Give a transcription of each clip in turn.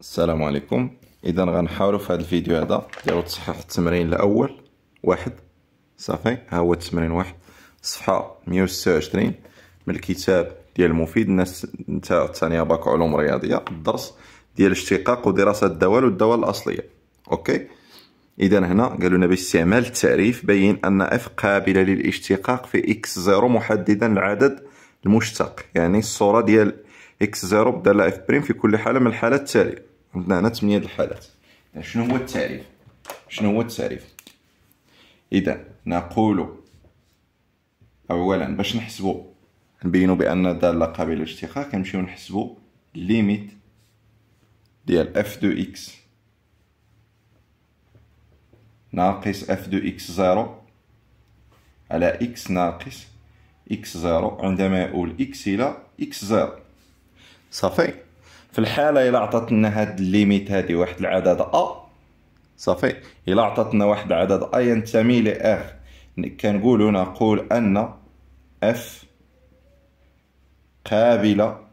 السلام عليكم اذا غنحاولوا في هذا الفيديو هذا ديالو تصحيح التمرين الاول واحد صافي ها هو التمرين واحد صفحه 126 من الكتاب ديال المفيد الناس نتا الثانيه باك علوم رياضيه الدرس ديال الاشتقاق ودراسه الدوال والدوال الاصليه اوكي اذا هنا قالوا لنا باستعمال التعريف بين ان اف قابله للاشتقاق في اكس زيرو محددا العدد المشتق يعني الصوره ديال اكس زيرو بدالة اف بريم في كل حالة من الحالات التالية عندنا هنا د الحالات يعني شنو هو التعريف شنو هو التعريف اذا نقول اولا باش نحسبو نبينو بان دالة قابلة للاشتقاق كنمشيو نحسبو ليميت ديال اف دو اكس ناقص اف دو اكس زيرو على اكس ناقص اكس زيرو عندما يؤول اكس الى اكس زيرو صافي في الحاله الا عطاتنا هاد الليميت هادي واحد العدد ا صافي الا عطاتنا واحد العدد ا ينتمي لاف كنقولوا نقول ان اف قابله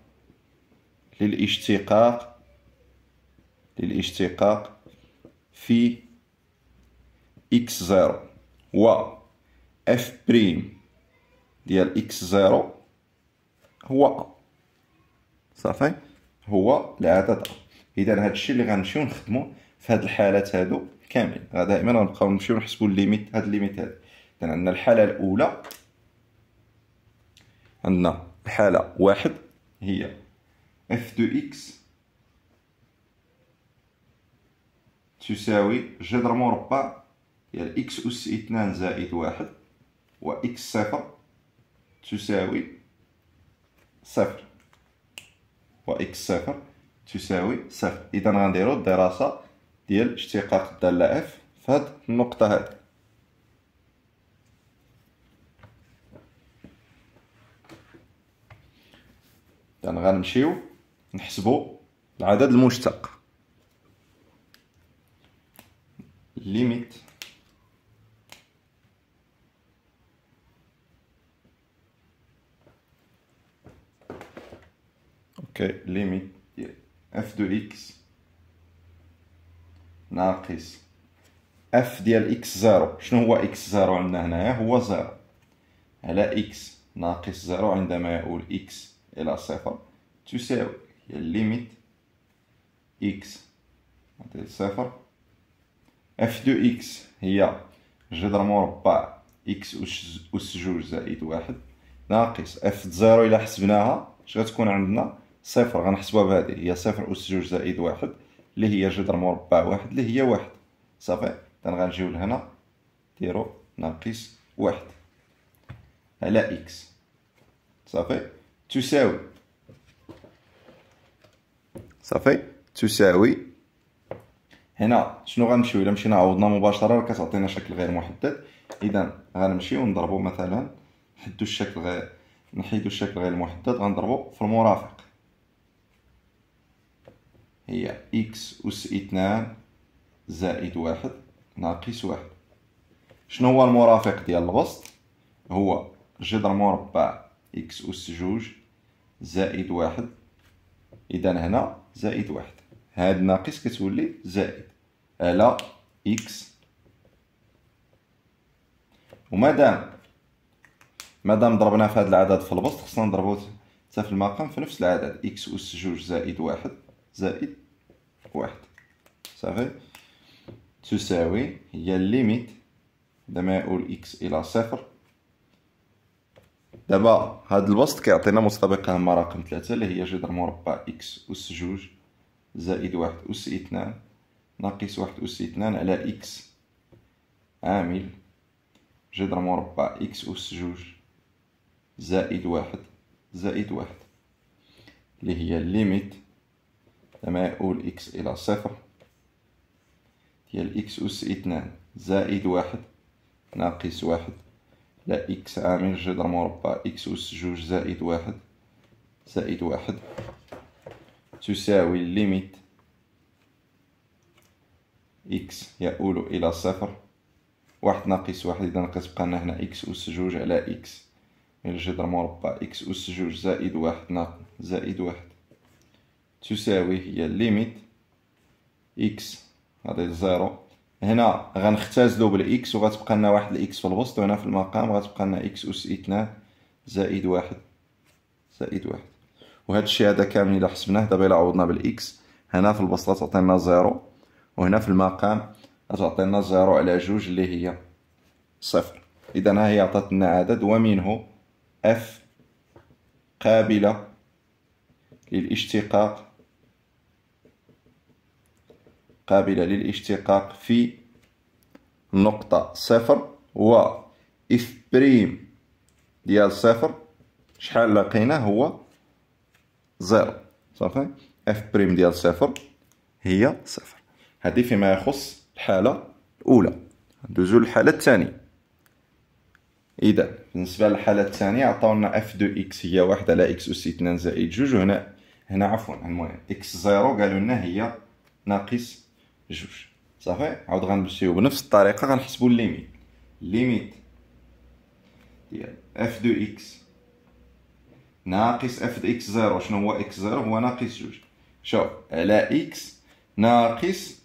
للاشتقاق للاشتقاق في اكس زيرو و اف بريم ديال اكس زيرو هو صافي هو العدد اذا هذا الشيء اللي غنمشيو نخدمو في هاد الحالات هادو كامل دائما غنبقاو نمشيو نحسبو الليميت هاد الليميت هاد اذا عندنا الحاله الاولى عندنا الحاله واحد هي اف دو اكس تساوي جذر مربع ديال اكس اس اثنان زائد واحد و اكس صفر تساوي صفر وإكس صفر تساوي صفر إذا غنديرو الدراسة ديال اشتقاق الدالة إف في هاد النقطة هادي إذا غنمشيو نحسبو العدد المشتق ليميت que limite اف دو اكس ناقص اف ديال اكس زيرو شنو هو اكس زيرو عندنا هنايا هو زيرو على اكس ناقص زيرو عندما يؤول اكس إلى صفر تساوي ليميت اكس x صفر اف دو اكس هي جذر مربع اكس أس جوج زائد واحد ناقص f زيرو إلا حسبناها اش غتكون عندنا صفر غنحسبوها بهذه هي صفر أس جوج زائد واحد اللي هي جذر مربع واحد اللي هي واحد صافي اذا غنجيو لهنا زيرو ناقص واحد على إكس صافي تساوي صافي تساوي هنا شنو غنمشيو الا مشينا عوضنا مباشره راه كتعطينا شكل غير محدد اذا غنمشيو نضربو مثلا نحدو الشكل غير نحيدو الشكل غير المحدد غنضربو في المرافق هي إكس أس اثنان زائد واحد ناقص واحد شنو هو المرافق ديال الوسط هو جذر مربع إكس أس جوج زائد واحد إذا هنا زائد واحد هاد ناقص كتولي زائد على إكس ومادام مادام ضربنا في هذا العدد في الوسط خصنا نضربو حتى في المقام في نفس العدد إكس أس جوج زائد واحد زائد واحد صافي تساوي هي الليميت عندما يؤول إكس إلى صفر دابا هاد البسط كيعطينا مسابقة هما رقم ثلاثة اللي هي جذر مربع إكس أس جوج زائد واحد أس اثنان ناقص واحد أس اثنان على إكس عامل جذر مربع إكس أس جوج زائد واحد زائد واحد اللي هي الليميت لما يقول إكس إلى صفر ديال إكس أس اتنان زائد واحد ناقص واحد لا x عامل جذر مربع إكس أس جوج زائد واحد زائد واحد تساوي ليميت إكس يؤول إلى صفر واحد ناقص واحد إذا كتبقى لنا هنا إكس أس جوج على إكس من الجذر مربع إكس أس جوج زائد واحد زائد واحد تساوي هي ليميت اكس غادي زيرو هنا غنختازلو بالاكس وغتبقى لنا واحد الاكس في الوسط وهنا في المقام غتبقى لنا اكس اس 2 زائد واحد زائد واحد وهذا الشيء هذا كامل الا حسبناه دابا الا عوضنا بالاكس هنا في البسطه تعطينا زيرو وهنا في المقام تعطينا زيرو على جوج اللي هي صفر اذا ها هي عطاتنا عدد ومنه اف قابله للاشتقاق قابلة للاشتقاق في نقطة صفر و إف بريم ديال صفر شحال لقينا هو زيرو صافي إف بريم ديال صفر هي صفر هادي فيما يخص الحالة الأولى ندوزو للحالة الثانية إذا بالنسبة للحالة الثانية عطاونا إف دو إكس هي واحد على إكس أوس اثنان زائد جوج هنا هنا عفوا المهم إكس زيرو قالولنا هي ناقص جوج صافي عاود غنمشيو بنفس الطريقه غنحسبوا الليميت الليميت ديال اف دو اكس ناقص اف دو اكس زيرو شنو هو اكس زيرو هو ناقص جوج شوف على اكس ناقص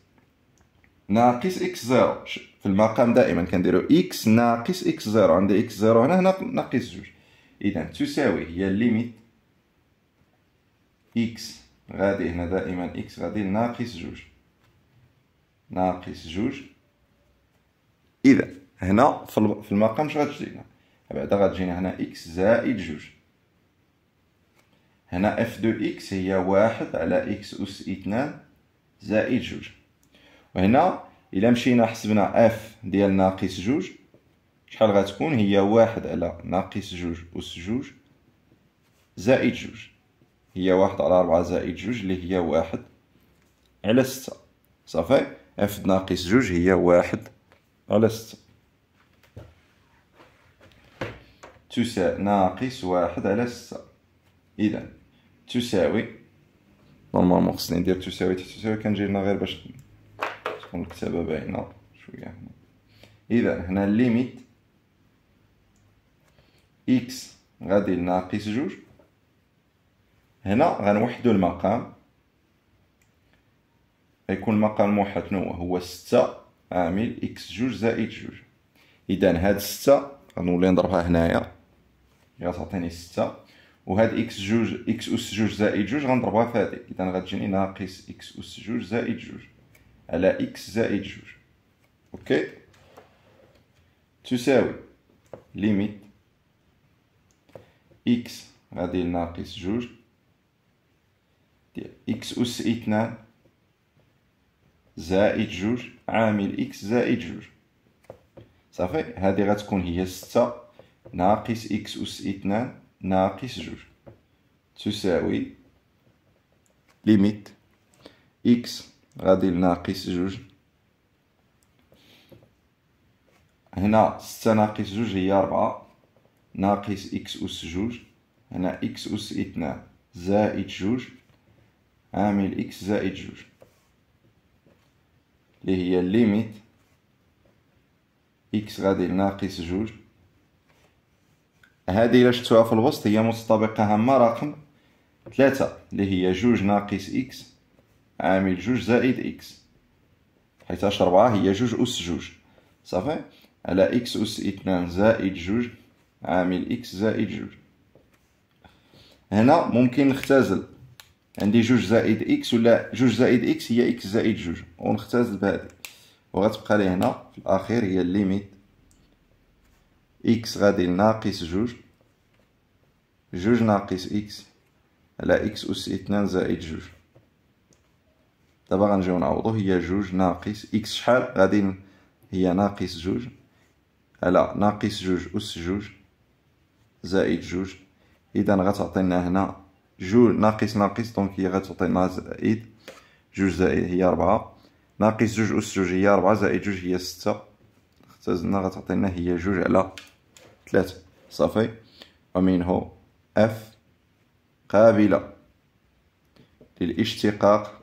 ناقص اكس زيرو في المقام دائما كنديرو اكس ناقص اكس زيرو عندي اكس زيرو هنا هنا ناقص جوج اذا تساوي هي الليميت اكس غادي هنا دائما اكس غادي ناقص جوج ناقص جوج اذا هنا في المقام شنو غتجينا بعدا غتجينا هنا اكس زائد جوج هنا اف دو اكس هي واحد على اكس اس اثنان زائد جوج وهنا الى مشينا حسبنا اف ديال ناقص جوج شحال غتكون هي واحد على ناقص جوج اس جوج زائد جوج هي واحد على ربعة زائد جوج اللي هي واحد على ستة صافي اف ناقص جوج هي واحد على ستة تساوي ناقص واحد على ستة إذا تساوي نورمالمون خصني ندير تساوي تحت تساوي كنجي لنا غير باش تكون الكتابة باينة شوية هنا إذا هنا ليميت إكس غادي ناقص جوج هنا غنوحدو المقام غيكون المقام موحد شنو هو هو ستة عامل إكس جوج زائد جوج إذا هاد ستة غنولي نضربها هنايا غتعطيني ستة وهاد إكس جوج إكس أس جوج زائد جوج غنضربها في هادي إذا غتجيني ناقص إكس أس جوج زائد جوج على إكس زائد جوج أوكي تساوي ليميت إكس غادي ناقص جوج ديال إكس أس إثنان زائد جوج عامل إكس زائد جوج صافي هذه غتكون هي ستة ناقص إكس أس اثنان ناقص جوج تساوي ليميت إكس غادي ناقص جوج هنا ستة ناقص جوج هي ربعة ناقص إكس أس جوج هنا إكس أس اثنان زائد جوج عامل إكس زائد جوج اللي هي الليميت اكس غادي ناقص جوج هذه الا شفتوها في الوسط هي متطابقة هامة رقم ثلاثة اللي هي جوج ناقص اكس عامل جوج زائد اكس حيتاش ربعة هي جوج أس جوج صافي على اكس أس اثنان زائد جوج عامل اكس زائد جوج هنا ممكن نختزل عندي جوج زائد اكس ولا جوج زائد اكس هي اكس زائد جوج ونختزل بهذه وغتبقى لي هنا في الاخير هي الليميت اكس غادي لناقص جوج جوج ناقص اكس على اكس اس اثنان زائد جوج دابا غنجيو نعوضو هي جوج ناقص اكس شحال غادي هي ناقص جوج على ناقص جوج اس جوج زائد جوج اذا غتعطينا هنا جوج ناقص ناقص دونك هي غتعطينا زائد جوج زائد هي ربعة ناقص جوج أس جوج هي ربعة زائد جوج هي ستة اختزلنا غتعطينا هي جوج على ثلاثة صافي ومنه اف قابلة للاشتقاق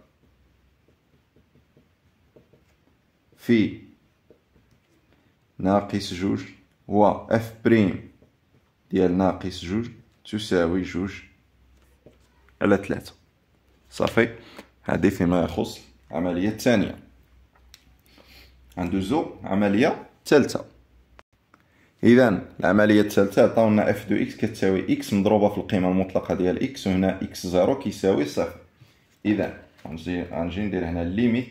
في ناقص جوج و اف بريم ديال ناقص جوج تساوي جوج على ثلاثة صافي هذه فيما يخص العملية الثانية ندوزو عملية ثالثة إذا العملية الثالثة عطاونا اف دو اكس كتساوي اكس مضروبة في القيمة المطلقة ديال اكس وهنا اكس زيرو كيساوي صفر إذا غنجي ندير هنا ليميت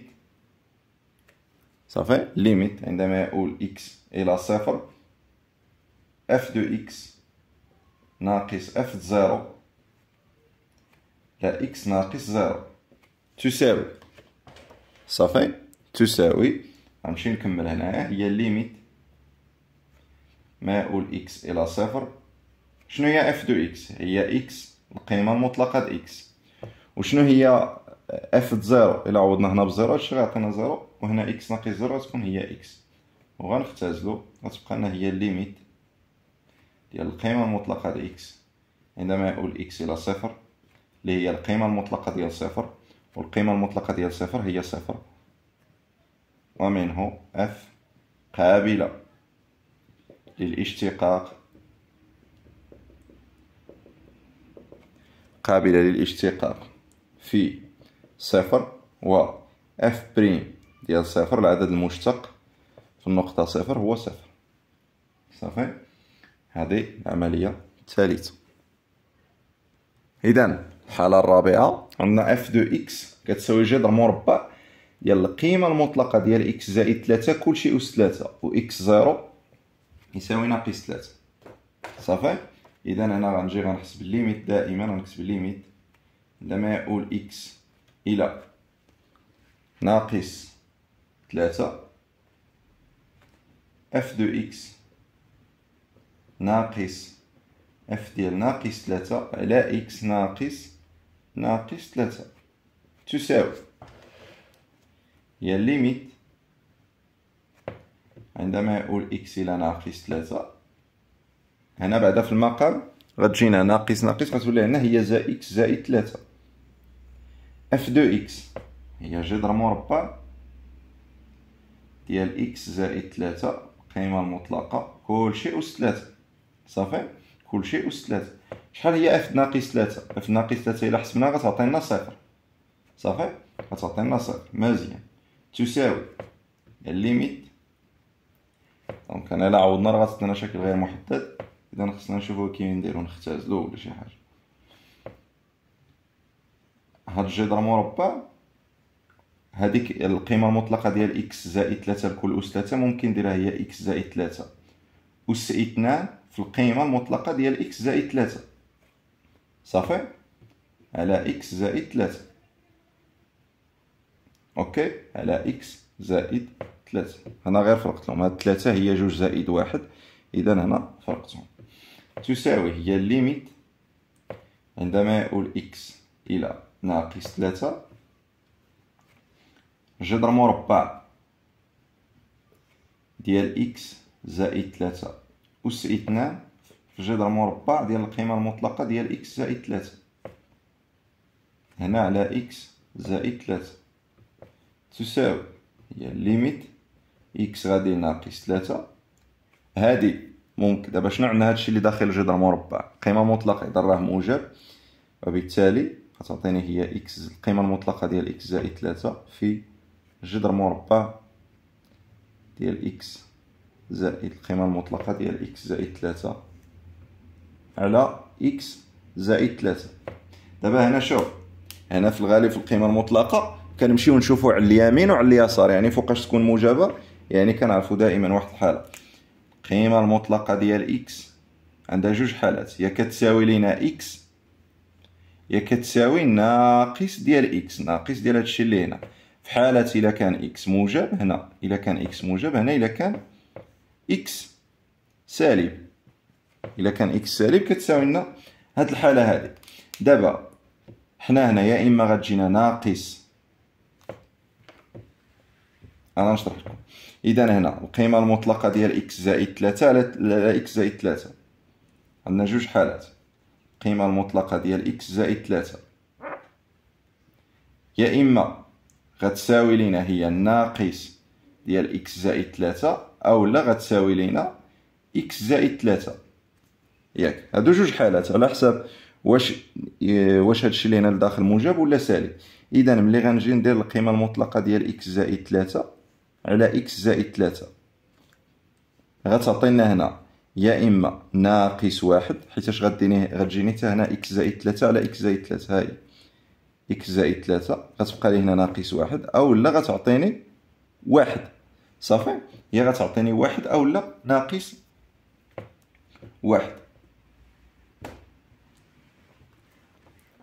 صافي ليميت عندما يؤول اكس إلى صفر اف دو اكس ناقص اف زيرو اكس ناقص زيرو تساوي صافي تساوي غنمشي نكمل هنايا هي ليميت ما ماء إكس الى صفر شنو هي اف دو اكس هي اكس القيمه المطلقه د اكس وشنو هي اف زيرو الى عوضنا هنا بزيرو هادشي غيعطينا زيرو وهنا اكس ناقص زيرو غتكون هي اكس وغنختازلو غتبقى لنا هي ليميت ديال القيمه المطلقه د اكس عندما يؤول اكس الى صفر اللي هي القيمة المطلقة ديال صفر والقيمة المطلقة ديال صفر هي صفر ومنه اف قابلة للاشتقاق قابلة للاشتقاق في صفر و اف بريم ديال صفر العدد المشتق في النقطة صفر هو صفر صافي هذه العملية الثالثة إذن الحاله الرابعه عندنا اف دو اكس كتساوي جذر مربع ديال القيمه المطلقه ديال اكس زائد 3 كلشي اس 3 و اكس 0 يساوي ناقص 3 صافي اذا انا غنجي غنحسب الليميت دائما غنكتب الليميت عندما يؤول اكس الى ناقص 3 اف دو اكس ناقص اف ديال ناقص 3 على اكس ناقص ناقص ثلاثة تساوي هي الليميت عندما يقول إكس إلى ناقص ثلاثة هنا بعدا في المقام غتجينا ناقص ناقص غتولي هنا هي زائد إكس زائد ثلاثة اف دو إكس هي جذر مربع ديال إكس زائد ثلاثة القيمة المطلقة كلشي أس ثلاثة صافي كلشي أس ثلاثة شحال هي اف ناقص 3 اف ناقص 3 الا حسبناها غتعطينا صفر صافي غتعطينا صفر مزيان تساوي الليميت دونك انا الا عوضنا راه غتعطينا شكل غير محدد اذا خصنا نشوفو كي نديرو نختازلو ولا شي حاجه هاد الجدر مربع هذيك القيمه المطلقه ديال اكس زائد ثلاثة لكل اس ثلاثة ممكن نديرها هي اكس زائد ثلاثة اس اثنان في القيمه المطلقه ديال اكس زائد ثلاثة صافي على إكس زائد 3 أوكي على إكس زائد 3 هنا غير فرقت لهم هاد 3 هي جوج زائد واحد إذا هنا فرقتهم تساوي هي الليميت عندما يؤول إكس إلى ناقص 3 جذر مربع ديال إكس زائد 3 أس 2 الجذر المربع ديال القيمة المطلقة ديال إكس زائد ثلاثة هنا على إكس زائد ثلاثة تساوي هي ليميت إكس غادي ناقص ثلاثة هادي ممكن دابا شنو عندنا هادشي اللي داخل الجذر المربع قيمة مطلقة إذا راه موجب وبالتالي غتعطيني هي إكس القيمة المطلقة ديال إكس زائد ثلاثة في الجذر المربع ديال إكس زائد القيمة المطلقة ديال إكس زائد ثلاثة على إكس زائد 3 دابا هنا شوف هنا في الغالب في القيمة المطلقة كنمشيو نشوفو على اليمين وعلى اليسار يعني فوقاش تكون موجبة يعني كنعرفو دائما واحد الحالة القيمة المطلقة ديال إكس عندها جوج حالات يا كتساوي لينا إكس يا كتساوي ناقص ديال إكس ناقص ديال هادشي اللي هنا في حالة إلا كان إكس موجب هنا إلا كان إكس موجب هنا إلا كان إكس سالب الا كان اكس سالب كتساوي لنا هاد الحاله هادي دابا حنا هنا يا اما غتجينا ناقص انا نشرح لكم اذا هنا القيمه المطلقه ديال اكس زائد 3 على اكس زائد 3 عندنا جوج حالات القيمه المطلقه ديال اكس زائد 3 يا اما غتساوي لينا هي الناقص ديال اكس زائد 3 او لا غتساوي لينا اكس زائد 3 ياك هادو جوج حالات على حسب واش واش هادشي اللي هنا لداخل موجب ولا سالب اذا ملي غنجي ندير القيمه المطلقه ديال اكس زائد 3 على اكس زائد 3 غتعطينا هنا يا اما ناقص واحد حيتاش غديني غتجيني حتى هنا اكس زائد 3 على اكس زائد 3 هاي اكس زائد 3 غتبقى لي هنا ناقص واحد او لا غتعطيني واحد صافي يا غتعطيني واحد او لا ناقص واحد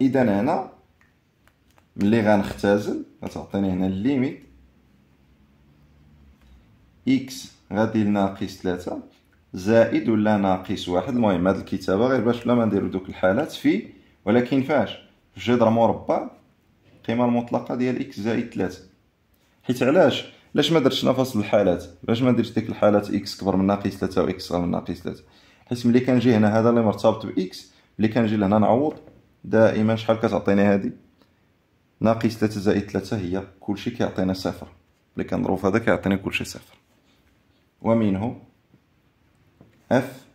اذا هنا ملي غنختزل غتعطيني هنا الليميت اكس غادي لناقص 3 زائد ولا ناقص واحد المهم هاد الكتابه غير باش بلا ما نديرو دوك الحالات في ولكن فاش في جذر مربع القيمه المطلقه ديال اكس زائد 3 حيت علاش لاش ما درتش نفس الحالات باش ما نديرش ديك الحالات اكس كبر من ناقص و واكس غير من ناقص 3 حيت ملي كنجي هنا هذا اللي مرتبط باكس ملي كنجي لهنا نعوض دائما شحال كتعطيني هادي ناقص ثلاثة زائد ثلاثة هي كلشي كيعطينا صفر اللي كنضرب في هذا كيعطيني كلشي صفر ومنه اف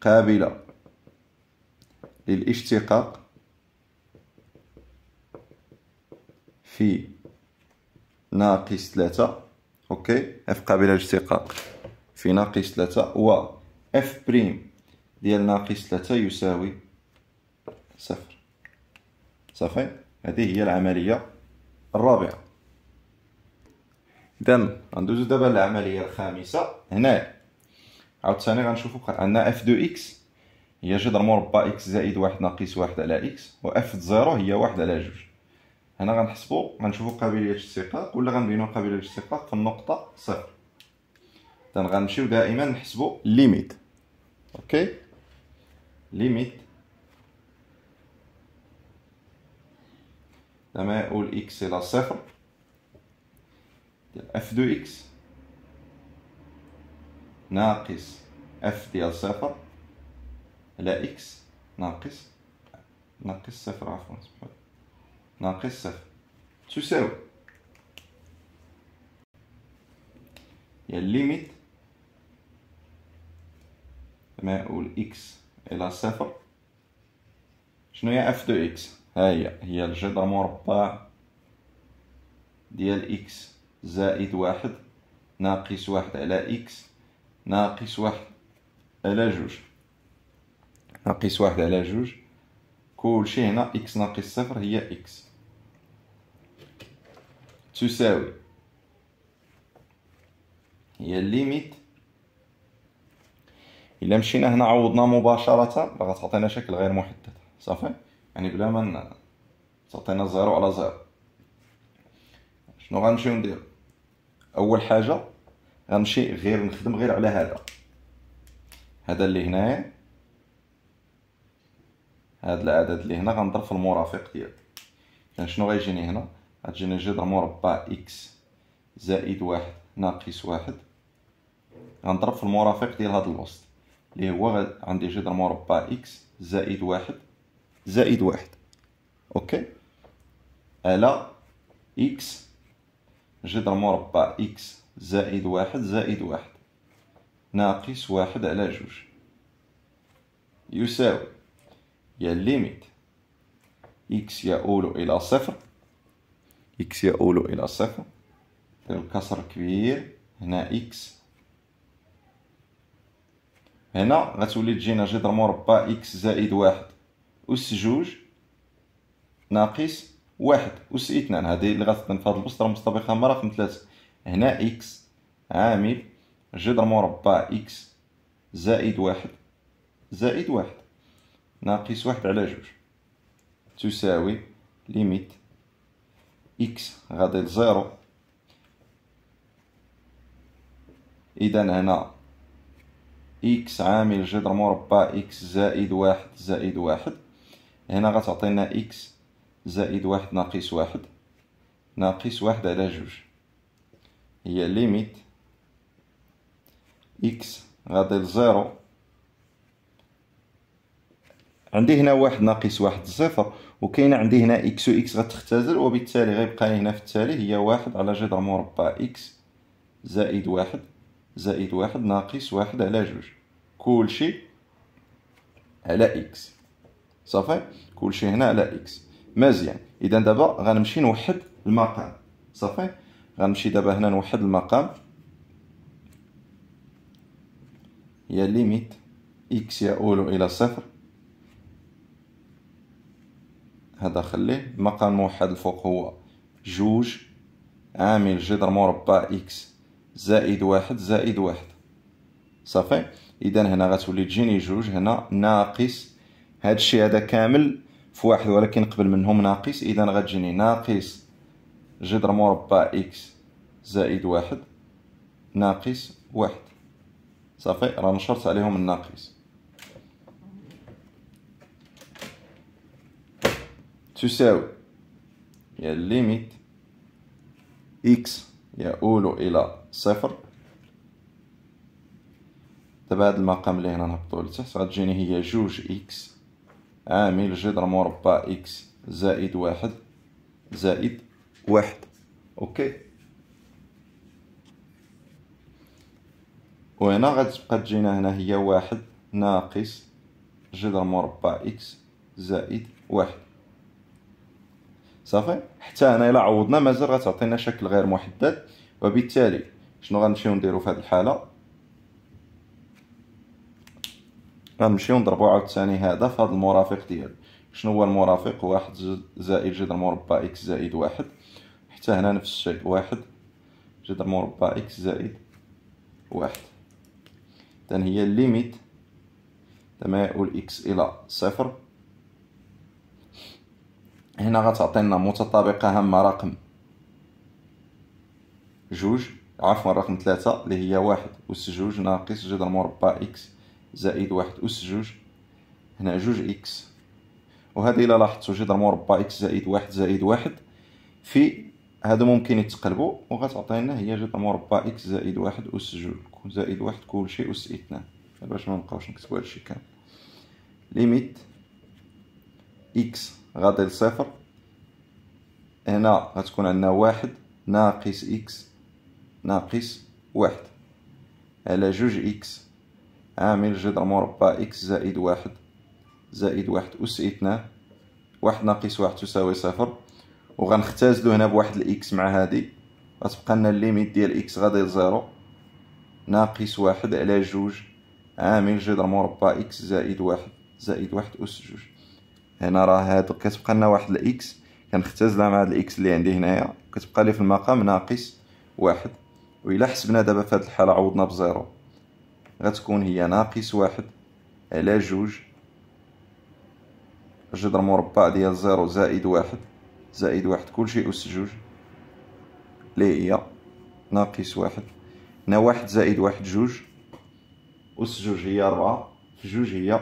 قابلة للاشتقاق في ناقص ثلاثة اوكي اف قابلة للاشتقاق في ناقص ثلاثة و اف بريم ديال ناقص ثلاثة يساوي صفر صافي هذه هي العملية الرابعة إذا غندوزو دابا للعملية الخامسة هنايا عاوتاني غنشوفو عندنا اف دو اكس هي جذر مربع اكس زائد واحد ناقص واحد على اكس و اف زيرو هي واحد على جوج هنا غنحسبو غنشوفو قابلية الاشتقاق ولا غنبينو قابلية الاشتقاق في النقطة صفر إذا غنمشيو دائما نحسبو ليميت اوكي ليميت لما أقول إكس إلى صفر اف دو إكس ناقص اف ديال صفر على إكس ناقص ناقص صفر عفوا ناقص صفر تساوي يا الليميت لما أقول إكس إلى صفر شنو هي اف دو إكس هاهي هي الجذر مربع ديال إكس زائد واحد ناقص واحد على إكس ناقص واحد على جوج ناقص واحد على جوج كلشي هنا إكس ناقص صفر هي إكس تساوي هي الليميت الا مشينا هنا عوضنا مباشره راه تعطينا شكل غير محدد صافي يعني بلا ما تعطينا زيرو على زيرو شنو غنمشيو ندير اول حاجه غنمشي غير نخدم غير على هذا هذا اللي هنايا هذا العدد اللي هنا غنضرب في المرافق ديالو اذا يعني شنو غيجيني هنا غتجيني جذر مربع اكس زائد واحد ناقص واحد غنضرب في المرافق ديال هذا الوسط اللي هو عندي جذر مربع اكس زائد واحد زائد واحد اوكي على اكس جذر مربع اكس زائد واحد زائد واحد ناقص واحد على جوج يساوي يا ليميت اكس يؤول الى صفر اكس يؤول الى صفر الكسر كبير هنا اكس هنا غتولي تجينا جذر مربع اكس زائد واحد أس جوج ناقص واحد أس اثنان هذه اللي غتبان في هاد البسطرة المستبقة مرة رقم ثلاثة هنا إكس عامل جذر مربع إكس زائد واحد زائد واحد ناقص واحد على جوج تساوي ليميت إكس غادي لزيرو إذا هنا إكس عامل جذر مربع إكس زائد واحد زائد واحد هنا غتعطينا إكس زائد واحد ناقص واحد ناقص واحد على جوج هي ليميت إكس غادي لزيرو عندي هنا واحد ناقص واحد صفر وكاين عندي هنا إكس و غتختزل وبالتالي غيبقى لي هنا في التالي هي واحد على جذر مربع إكس زائد واحد زائد واحد ناقص واحد على جوج كلشي على إكس صافي كلشي هنا على اكس مزيان اذا دابا غنمشي نوحد المقام صافي غنمشي دابا هنا نوحد المقام يا ليميت اكس يؤول الى صفر هذا خليه المقام الموحد الفوق هو جوج عامل جذر مربع اكس زائد واحد زائد واحد صافي اذا هنا غتولي تجيني جوج هنا ناقص هذا الشيء هذا كامل في واحد ولكن قبل منهم ناقص اذا غتجيني ناقص جذر مربع اكس زائد واحد ناقص واحد صافي راه نشرت عليهم الناقص تساوي هي ليميت اكس يؤول الى صفر دابا هاد المقام اللي هنا نهبطو لتحت غتجيني هي جوج اكس عامل جذر مربع إكس زائد واحد زائد واحد أوكي وهنا غتبقى تجينا هنا هي واحد ناقص جذر مربع إكس زائد واحد صافي حتى هنا الا عوضنا مازال غتعطينا شكل غير محدد وبالتالي شنو غنمشيو نديرو في هذه الحاله غنمشيو نضربو عاوتاني هذا في هذا المرافق ديالو شنو هو المرافق واحد زائد جذر مربع اكس زائد واحد حتى هنا نفس الشيء واحد جذر مربع اكس زائد واحد إذن هي الليميت تمايل اكس الى صفر هنا غتعطينا متطابقة هامة رقم جوج عفوا رقم ثلاثة اللي هي واحد أس جوج ناقص جذر مربع اكس زائد واحد أس جوج هنا جوج إكس وهذه إلا لاحظتو جدر مربع إكس زائد واحد زائد واحد في هادو ممكن يتقلبوا وغتعطينا هي جدر مربع إكس زائد واحد أس جوج زائد واحد كلشي أس اثنان باش منبقاوش نكتبو هادشي كامل ليميت إكس غادي لصفر هنا غتكون عندنا واحد ناقص إكس ناقص واحد على جوج إكس عامل جذر مربع إكس زائد واحد زائد واحد أس إثنان واحد ناقص واحد تساوي صفر وغنختازلو هنا بواحد الإكس مع هادي غتبقى لنا الليميت ديال إكس غادي لزيرو ناقص واحد على جوج عامل جذر مربع إكس زائد واحد زائد واحد أس جوج هنا راه هاد كتبقى لنا واحد الإكس كنختازلها مع هاد الإكس اللي عندي هنايا كتبقى لي في المقام ناقص واحد وإلا حسبنا دابا في هاد الحالة عوضنا بزيرو غتكون هي ناقص واحد على جوج جذر مربع ديال زيرو زائد واحد زائد واحد كلشي أس جوج لي هي ناقص واحد هنا واحد زائد واحد جوج أس جوج هي ربعة في جوج هي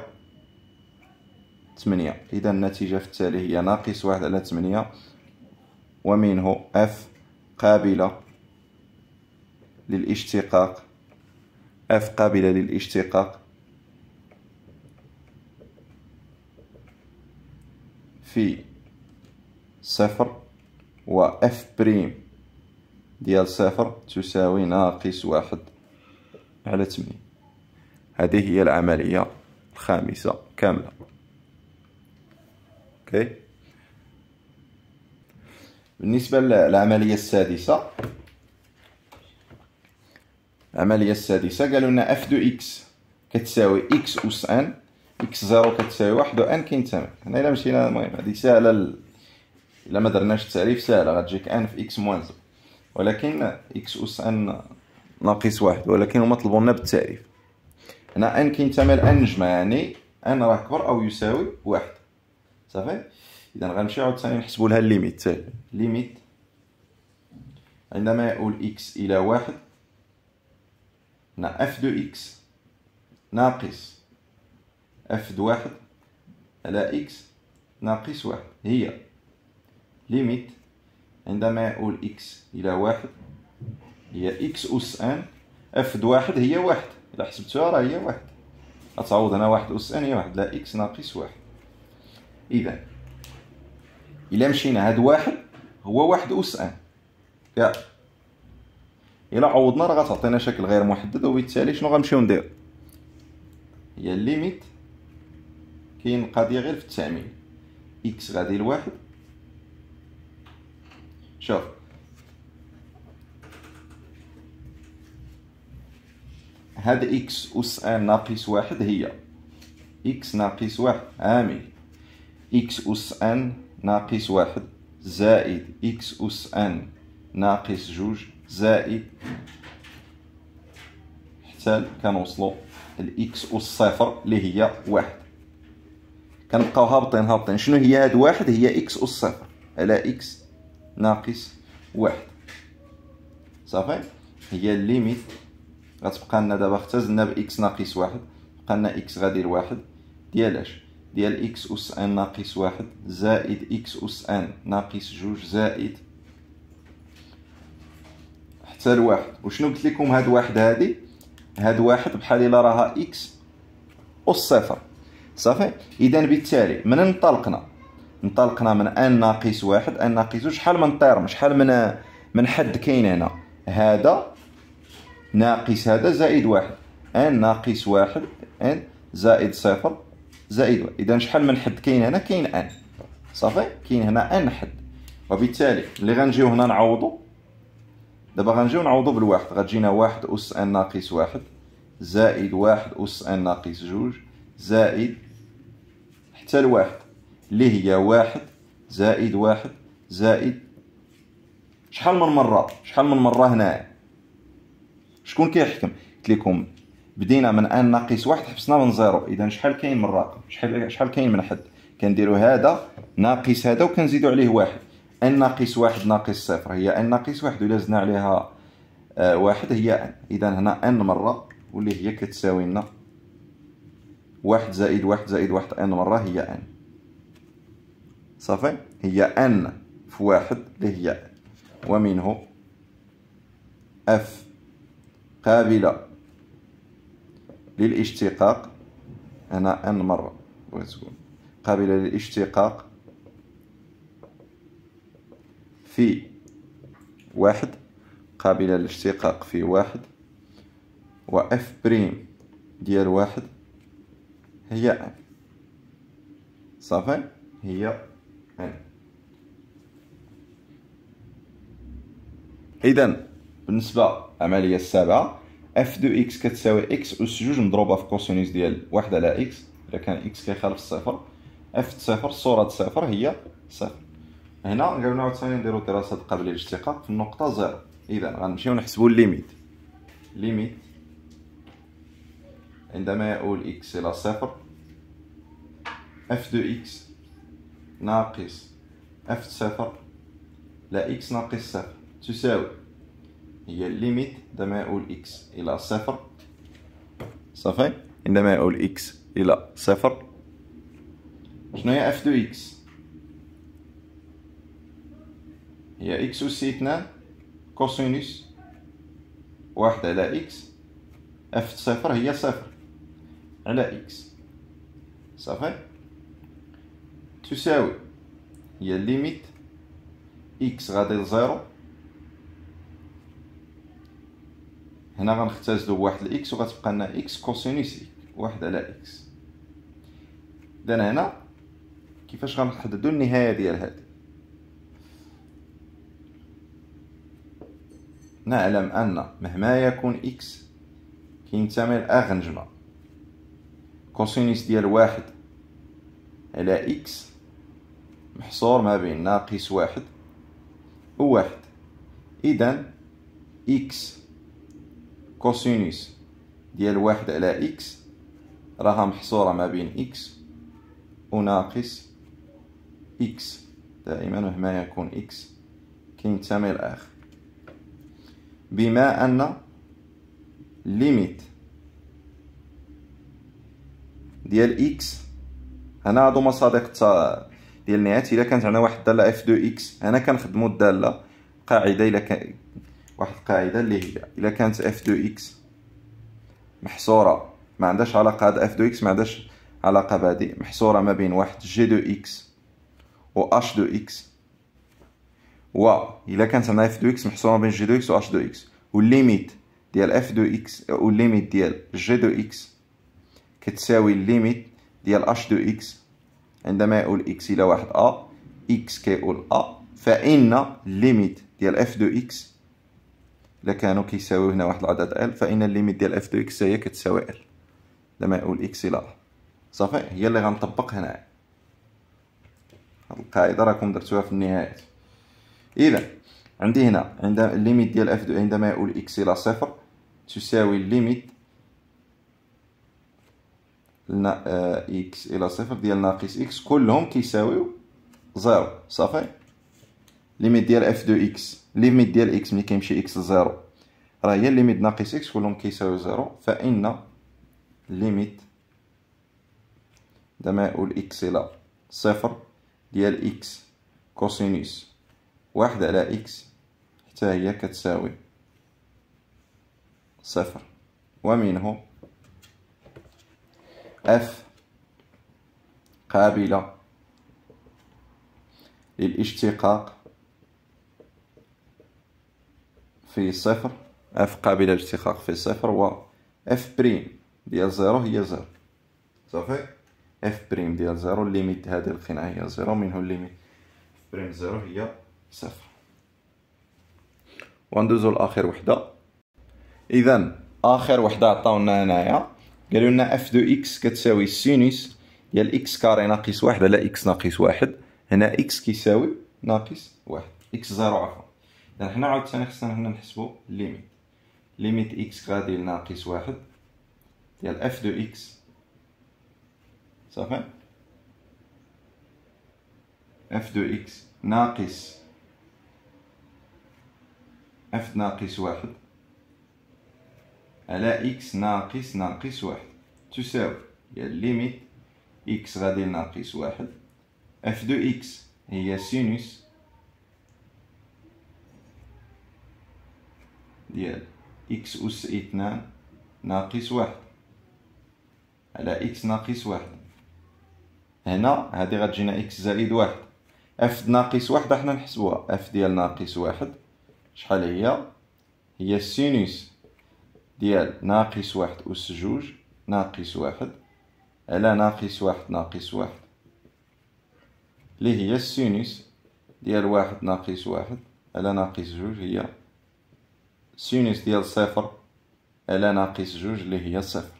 تمنية إذا النتيجة في التالي هي ناقص واحد على تمنية ومنه اف قابلة للاشتقاق اف قابلة للاشتقاق في صفر و اف بريم ديال صفر تساوي ناقص واحد على تمنية هذه هي العملية الخامسة كاملة اوكي بالنسبة للعملية السادسة العملية السادسة قالوا لنا اف دو اكس كتساوي اكس أس ان اكس زيرو كتساوي واحد و ان كينتمي هنا إلا مشينا المهم هادي ساهلة ال... إلا ما درناش التعريف ساهلة غتجيك ان في اكس موان زيرو ولكن اكس أس ان ناقص واحد ولكن هما طلبوا لنا بالتعريف هنا ان كينتمي لان نجمع يعني ان راه كبر أو يساوي واحد صافي إذا غنمشيو عاوتاني نحسبو لها الليميت ليميت عندما يؤول اكس إلى واحد هنا اف دو اكس ناقص اف دو واحد على اكس ناقص واحد هي ليميت عندما يؤول اكس إلى واحد هي اكس أس ان اف دو واحد هي واحد إلا حسبتها راه هي واحد غتعوض هنا واحد أس ان هي واحد لا اكس ناقص واحد إذا إلا مشينا هاد واحد هو واحد أس ان كاع الا عوضنا راه غتعطينا شكل غير محدد وبالتالي شنو غنمشيو ندير هي الليميت كاين القضيه غير في التعميم اكس غادي لواحد شوف هاد اكس اس ان ناقص واحد هي اكس ناقص واحد عامل اكس اس ان ناقص واحد زائد اكس اس ان ناقص جوج زائد حتى كنوصلوا الاكس اس صفر اللي هي واحد كنبقاو هابطين هابطين شنو هي هاد واحد هي اكس اس صفر على اكس ناقص واحد صافي هي الليميت غتبقى لنا دابا اختزلنا باكس ناقص واحد بقى لنا اكس غادي لواحد ديال اش ديال اكس اس ان ناقص واحد زائد اكس اس ان ناقص جوج زائد حتى لواحد وشنو قلت لكم هاد واحد هادي هاد واحد بحال الا راها اكس صفر صافي اذا بالتالي من انطلقنا انطلقنا من ان ناقص واحد ان ناقص جوج شحال من طيرم شحال من من حد كاين هنا هذا ناقص هذا زائد واحد ان ناقص واحد ان زائد صفر زائد واحد اذا شحال من حد كاين هنا كاين ان صافي كاين هنا ان حد وبالتالي اللي غنجيو هنا نعوضو دابا غنجيو نعوضو بالواحد غتجينا واحد أس أن ناقص واحد زائد واحد أس أن ناقص جوج زائد حتى الواحد اللي هي واحد زائد واحد زائد شحال من مرة شحال من مرة هنا شكون كيحكم قلت بدينا من ان ناقص واحد حبسنا من زيرو اذا شحال كاين من رقم شحال شحال كاين من حد كنديرو هذا ناقص هذا وكنزيدو عليه واحد ان ناقص واحد ناقص صفر هي ان ناقص واحد ولا زدنا عليها آه، واحد هي ان اذا هنا ان مره واللي هي كتساوي لنا واحد زائد واحد زائد واحد ان مره هي ان صافي هي ان في واحد اللي هي ومنه اف قابله للاشتقاق هنا ان مره قابله للاشتقاق في واحد قابلة للاشتقاق في واحد و اف بريم ديال واحد هي ان صافي هي ان اذا بالنسبه العمليه السابعه اف دو اكس كتساوي اكس اس جوج مضروبه في كوسينوس ديال واحد على اكس اذا كان اكس كيخالف الصفر اف صفر صوره صفر هي صفر هنا نقدروا نعاود ثاني نديروا دراسه قابله للاشتقاق في النقطه زيرو اذا غنمشيو نحسبوا الليميت ليميت عندما يؤول اكس الى صفر اف دو اكس ناقص اف صفر لا اكس ناقص صفر تساوي هي الليميت عندما يؤول اكس الى صفر صافي عندما يؤول اكس الى صفر شنو هي اف دو اكس هي إكس أس اثنان كوسينوس واحد على إكس اف صفر هي صفر على إكس صافي تساوي هي ليميت إكس غادي لزيرو هنا غنختزلو بواحد الإكس وغتبقى لنا إكس كوسينوس واحد على إكس اذا هنا كيفاش غنحددو النهاية ديال هادي نعلم أن مهما يكون إكس كينتمي لأغ نجمة كوسينوس ديال واحد على إكس محصور ما بين ناقص واحد و واحد إذا إكس كوسينوس ديال واحد على إكس راها محصورة ما بين إكس ناقص إكس دائما مهما يكون إكس كينتمي لأغ بما أن ليميت ديال إكس هنا هادو مصادق ديال النهايات إلا كانت عندنا واحد الدالة اف دو إكس هنا كنخدمو الدالة قاعدة إلا كان واحد القاعدة اللي هي إلا كانت اف دو إكس محصورة ما عندهاش علاقة هاد اف دو إكس ما عندهاش علاقة بهادي محصورة ما بين واحد جي دو إكس و اش دو إكس و الا كانت عندنا اف دو اكس محسومه بين جي دو اكس و اش دو اكس والليميت ديال اف دو اكس والليميت ديال جي دو اكس كتساوي الليميت ديال اش دو اكس عندما يقول اكس الى واحد ا اكس كيقول ا فان الليميت ديال اف دو اكس الا كانوا كيساويو هنا واحد العدد ال فان الليميت ديال اف دو اكس هي كتساوي ال عندما يقول اكس الى ا صافي هي اللي غنطبق هنا هاد القاعده راكم درتوها في النهايه اذا عندي هنا عند الليميت ديال اف دو عندما يؤول اكس الى صفر تساوي الليميت لنا اكس آه، الى صفر ديال ناقص اكس كلهم كيساويو زيرو صافي ليميت ديال اف دو اكس ليميت ديال اكس ملي كيمشي اكس لزيرو راه هي ليميت ناقص اكس كلهم كيساويو زيرو فان ليميت عندما يؤول اكس الى صفر ديال اكس كوسينوس واحد على إكس حتى هي كتساوي صفر ومنه اف قابلة للاشتقاق في صفر اف قابلة للاشتقاق في صفر و اف بريم ديال زيرو هي زيرو صافي اف بريم ديال زيرو ليميت هذه القناة هي زيرو منه الليميت بريم زيرو هي صفر وندوزو لاخر وحده اذا اخر وحده عطاونا هنايا قالوا لنا اف دو اكس كتساوي سينوس ديال اكس كاري ناقص واحد على اكس ناقص واحد هنا اكس كيساوي ناقص واحد اكس زيرو عفوا اذا حنا عاوتاني خصنا هنا نحسبو ليميت ليميت اكس غادي لناقص واحد ديال اف دو اكس صافي اف دو اكس ناقص اف ناقص واحد على اكس ناقص ناقص واحد تساوي هي ليميت اكس غادي ناقص واحد اف دو اكس هي سينوس ديال اكس اس اثنان ناقص واحد على اكس ناقص واحد هنا هادي غتجينا اكس زائد واحد اف ناقص واحد احنا نحسبوها اف ديال ناقص واحد شحال هي هي السينوس ديال ناقص واحد أس جوج ناقص واحد على ناقص واحد ناقص واحد اللي هي السينوس ديال واحد ناقص واحد على ناقص جوج هي سينوس ديال صفر على ناقص جوج اللي هي صفر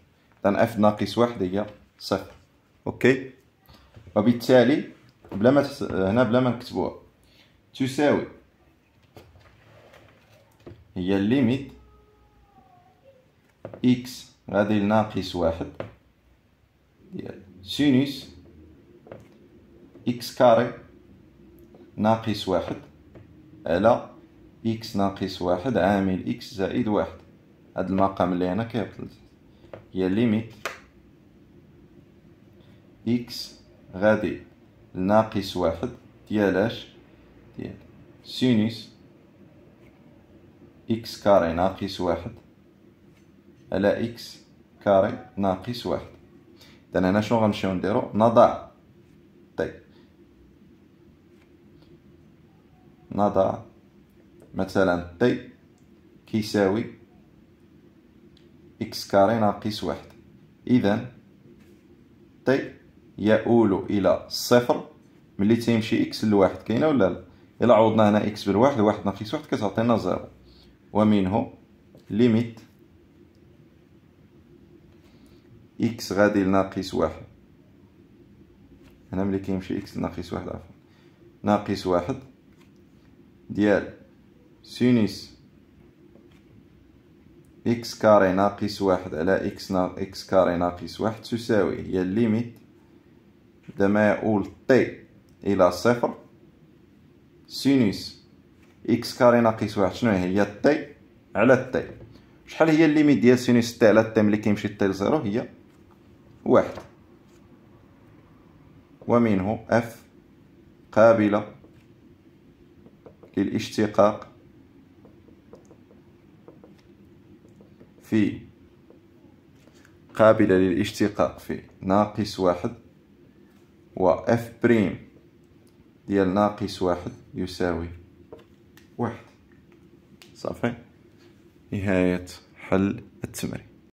إذن اف ناقص واحد هي صفر اوكي وبالتالي بلا ما هنا بلا ما نكتبوها تساوي هي الليميت إكس غادي لناقص واحد ديال سينوس إكس كاري ناقص واحد على إكس ناقص واحد عامل إكس زائد واحد هاد المقام اللي هنا كيبطل هي ليميت إكس غادي لناقص واحد ديال اش ديال سينوس إكس كاري ناقص واحد على إكس كاري ناقص واحد إذن هنا شنو غنمشيو نديرو نضع طيب نضع مثلا طي كيساوي إكس كاري ناقص واحد إذا طيب. تي يؤول إلى صفر ملي تيمشي إكس لواحد كاينة ولا لا إلا عوضنا هنا إكس بالواحد واحد ناقص واحد كتعطينا زيرو ومنه ليميت اكس غادي لناقص واحد هنا ملي كيمشي اكس ناقص واحد عفوا ناقص واحد ديال سينيس اكس كاري ناقص واحد على اكس نا... اكس كاري ناقص واحد تساوي هي ليميت عندما يؤول تي الى صفر سينوس اكس كاري ناقص واحد شنو هي تي على تي شحال هي الليميت ديال سينوس تي على تي ملي كيمشي تي لزيرو هي واحد ومنه اف قابلة للاشتقاق في قابلة للاشتقاق في ناقص واحد و اف بريم ديال ناقص واحد يساوي واحد صافي نهاية حل التمرين